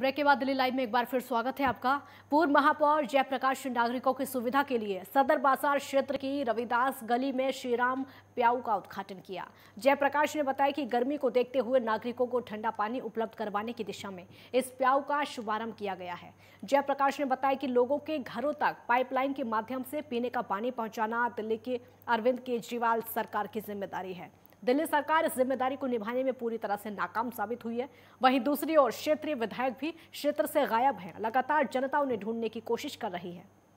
break के बाद Delhi live में एक बार फिर स्वागत है आपका पूर्व महापौर जयप्रकाश नागरिकों की सुविधा के लिए सदर बाजार क्षेत्र की रविदास गली में श्रीराम प्याऊ का उद्घाटन किया जयप्रकाश ने बताया कि गर्मी को देखते हुए नागरिकों को ठंडा पानी उपलब्ध करवाने की दिशा में इस प्याऊ का शुभारंभ किया गया है जयप्रकाश ने बताया कि लोगों के घरों तक पाइपलाइन के माध्यम से पीने का पानी पहुंचाना दिल्ली के अरविंद केजरीवाल सरकार की जिम्मेदारी है दिल्ली सरकार इस जिम्मेदारी को निभाने में पूरी तरह से नाकाम साबित हुई है वहीं दूसरी ओर क्षेत्रीय विधायक भी क्षेत्र से गायब हैं लगातार जनता उन्हें ढूंढने की कोशिश कर रही है